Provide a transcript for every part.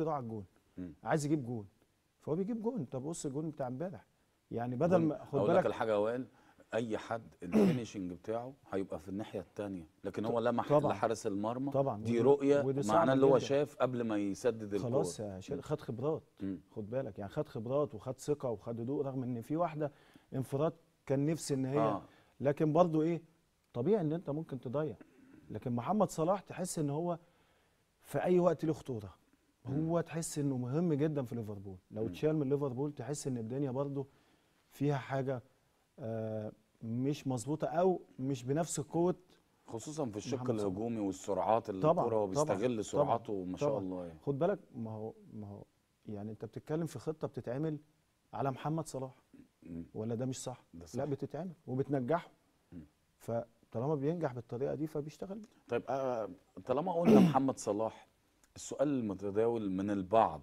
بيضاع الجون عايز يجيب جون فهو بيجيب جون طب بص الجون بتاع امبارح يعني بدل ما خد بالك اقول لك حاجه وائل اي حد الفينشنج بتاعه هيبقى في الناحيه الثانيه لكن هو لمح لحارس المرمى طبعا دي رؤيه معناه اللي هو شاف قبل ما يسدد الكوره خلاص يا شيخ خد خبرات مم. خد بالك يعني خد خبرات وخد ثقه وخد هدوء رغم ان في واحده انفراد كان نفسي ان هي آه. لكن برضو ايه طبيعي ان انت ممكن تضيع لكن محمد صلاح تحس ان هو في اي وقت له خطوره هو تحس انه مهم جدا في ليفربول لو اتشال من ليفربول تحس ان الدنيا برضه فيها حاجه آه، مش مظبوطه او مش بنفس قوه خصوصا في الشق الهجومي والسرعات اللي طبعا الكره بيستغل سرعته ما شاء الله يعني. خد بالك ما هو ما هو يعني انت بتتكلم في خطه بتتعمل على محمد صلاح ولا ده مش صح؟ ده صح. لا بتتعمل وبتنجحه فطالما بينجح بالطريقه دي فبيشتغل طيب آه، طالما قلنا محمد صلاح السؤال المتداول من البعض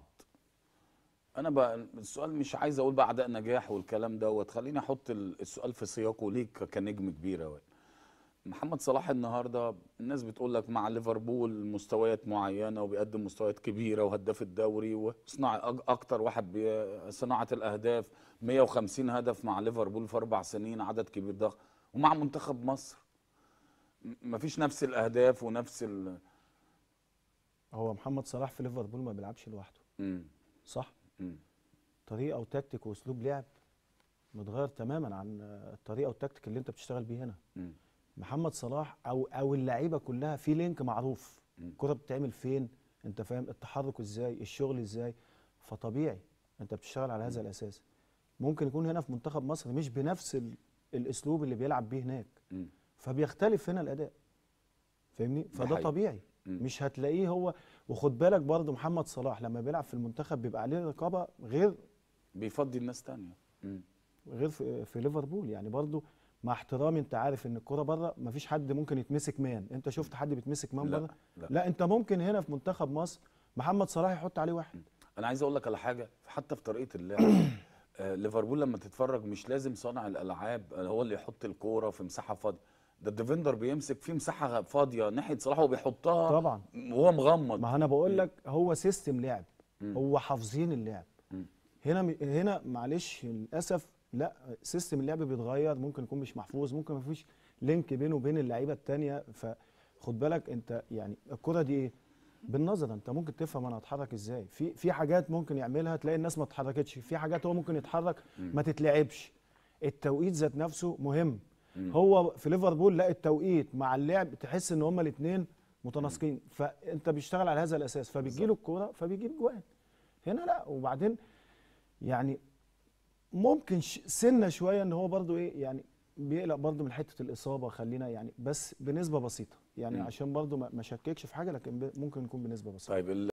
انا بقى السؤال مش عايز اقول بقى اعداء نجاح والكلام دوت خليني احط السؤال في سياقه ليك كنجم كبير اوي محمد صلاح النهارده الناس بتقول لك مع ليفربول مستويات معينه وبيقدم مستويات كبيره وهداف الدوري وصناع اكتر واحد بصناعه الاهداف 150 هدف مع ليفربول في اربع سنين عدد كبير ضخم ومع منتخب مصر مفيش نفس الاهداف ونفس ال... هو محمد صلاح في ليفربول ما بيلعبش لوحده امم صح امم طريقه وتكتيك واسلوب لعب متغير تماما عن الطريقه والتكتيك اللي انت بتشتغل بيه هنا محمد صلاح او او اللعيبه كلها في لينك معروف الكره بتتعمل فين انت فاهم التحرك ازاي الشغل ازاي فطبيعي انت بتشتغل على هذا الاساس ممكن يكون هنا في منتخب مصر مش بنفس الاسلوب اللي بيلعب بيه هناك فبيختلف هنا الاداء فاهمني فده طبيعي مش هتلاقيه هو وخد بالك برضه محمد صلاح لما بيلعب في المنتخب بيبقى عليه رقابه غير بيفضي الناس ثانيه غير في, في ليفربول يعني برضه مع احترامي انت عارف ان الكوره بره مفيش حد ممكن يتمسك مان انت شفت حد بيتمسك مان بره لا. لا لا انت ممكن هنا في منتخب مصر محمد صلاح يحط عليه واحد انا عايز اقول لك على حاجه حتى في طريقه اللعب آه، ليفربول لما تتفرج مش لازم صانع الالعاب هو اللي يحط الكوره في مساحه فاضيه ده الديفندر بيمسك في مساحه فاضيه ناحيه صلاح وبيحطها طبعا وهو مغمض ما انا بقول لك هو سيستم لعب هو حافظين اللعب م. هنا هنا معلش للاسف لا سيستم اللعب بيتغير ممكن يكون مش محفوظ ممكن ما فيش لينك بينه وبين اللعيبه الثانيه فخد بالك انت يعني الكره دي ايه بالنظر انت ممكن تفهم انا هتحرك ازاي في في حاجات ممكن يعملها تلاقي الناس ما اتحركتش في حاجات هو ممكن يتحرك ما تتلعبش التوقيت ذات نفسه مهم هو في ليفربول لا التوقيت مع اللعب تحس ان هما الاثنين متناسقين فانت بيشتغل على هذا الاساس فبتجي له الكوره فبيجيب جوان هنا لا وبعدين يعني ممكن سنه شويه ان هو برده ايه يعني بيقلق برضو من حته الاصابه خلينا يعني بس بنسبه بسيطه يعني م. عشان برضو ما شككش في حاجه لكن ممكن يكون بنسبه بسيطه طيب